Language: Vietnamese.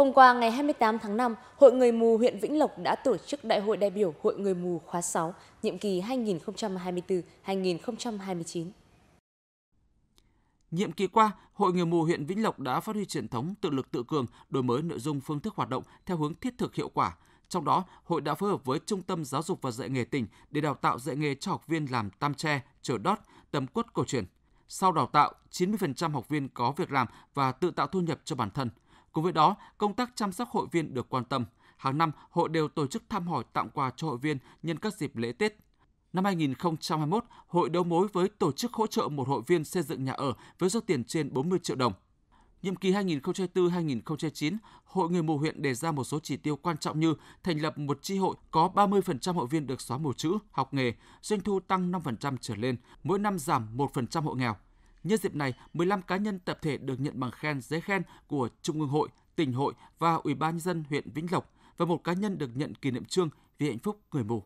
Hôm qua ngày 28 tháng 5, Hội Người Mù huyện Vĩnh Lộc đã tổ chức Đại hội đại biểu Hội Người Mù khóa 6, nhiệm kỳ 2024-2029. Nhiệm kỳ qua, Hội Người Mù huyện Vĩnh Lộc đã phát huy truyền thống tự lực tự cường, đổi mới nội dung phương thức hoạt động theo hướng thiết thực hiệu quả. Trong đó, hội đã phối hợp với Trung tâm Giáo dục và Dạy nghề tỉnh để đào tạo dạy nghề cho học viên làm tam tre, chở đót, tấm quất cổ truyền. Sau đào tạo, 90% học viên có việc làm và tự tạo thu nhập cho bản thân – Cùng với đó, công tác chăm sóc hội viên được quan tâm. Hàng năm, hội đều tổ chức thăm hỏi tặng quà cho hội viên nhân các dịp lễ Tết. Năm 2021, hội đấu mối với tổ chức hỗ trợ một hội viên xây dựng nhà ở với số tiền trên 40 triệu đồng. Nhiệm kỳ 2004-2009, Hội Người Mù huyện đề ra một số chỉ tiêu quan trọng như thành lập một chi hội có 30% hội viên được xóa mù chữ, học nghề, doanh thu tăng 5% trở lên, mỗi năm giảm 1% hộ nghèo. Nhân dịp này, 15 cá nhân tập thể được nhận bằng khen giấy khen của Trung ương hội, tỉnh hội và Ủy ban nhân dân huyện Vĩnh Lộc và một cá nhân được nhận kỷ niệm trương vì hạnh phúc người mù.